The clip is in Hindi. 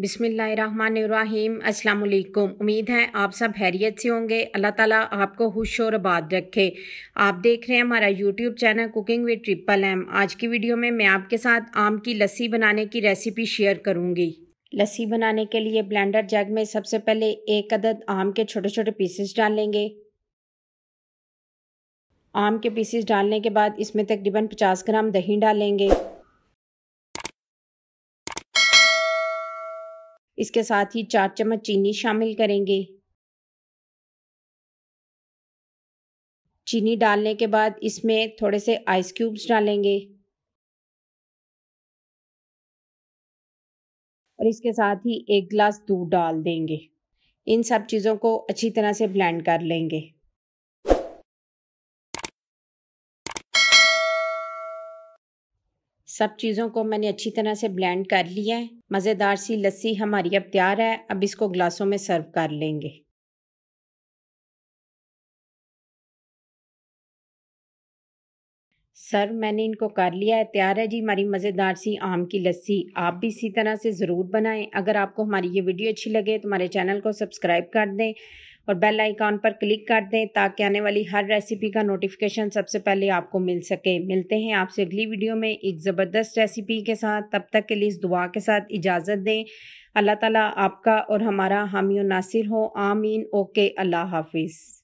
बिसमीम् अल्लाम उम्मीद है आप सब हैरियत से होंगे अल्लाह ताला आपको खुश और आबाद रखे आप देख रहे हैं हमारा YouTube channel cooking with triple M आज की वीडियो में मैं आपके साथ आम की लस्सी बनाने की रेसिपी शेयर करूंगी लस्सी बनाने के लिए ब्लेंडर जग में सबसे पहले एक अदद आम के छोटे छोटे पीसेस डाल लेंगे आम के पीसेस डालने के बाद इसमें तकरीबन पचास ग्राम दही डालेंगे इसके साथ ही चार चम्मच चीनी शामिल करेंगे चीनी डालने के बाद इसमें थोड़े से आइस क्यूब्स डालेंगे और इसके साथ ही एक गिलास दूध डाल देंगे इन सब चीज़ों को अच्छी तरह से ब्लेंड कर लेंगे सब चीज़ों को मैंने अच्छी तरह से ब्लेंड कर लिया है मज़ेदार सी लस्सी हमारी अब तैयार है अब इसको ग्लासों में सर्व कर लेंगे सर मैंने इनको कर लिया है तैयार है जी हमारी मज़ेदार सी आम की लस्सी आप भी इसी तरह से ज़रूर बनाएं अगर आपको हमारी ये वीडियो अच्छी लगे तो हमारे चैनल को सब्सक्राइब कर दें और बेल आइकॉन पर क्लिक कर दें ताकि आने वाली हर रेसिपी का नोटिफिकेशन सबसे पहले आपको मिल सके मिलते हैं आपसे अगली वीडियो में एक ज़बरदस्त रेसिपी के साथ तब तक के लिए इस दुआ के साथ इजाज़त दें अल्लाह ताला आपका और हमारा हामी नासिर हो आमीन ओके अल्लाह हाफिज़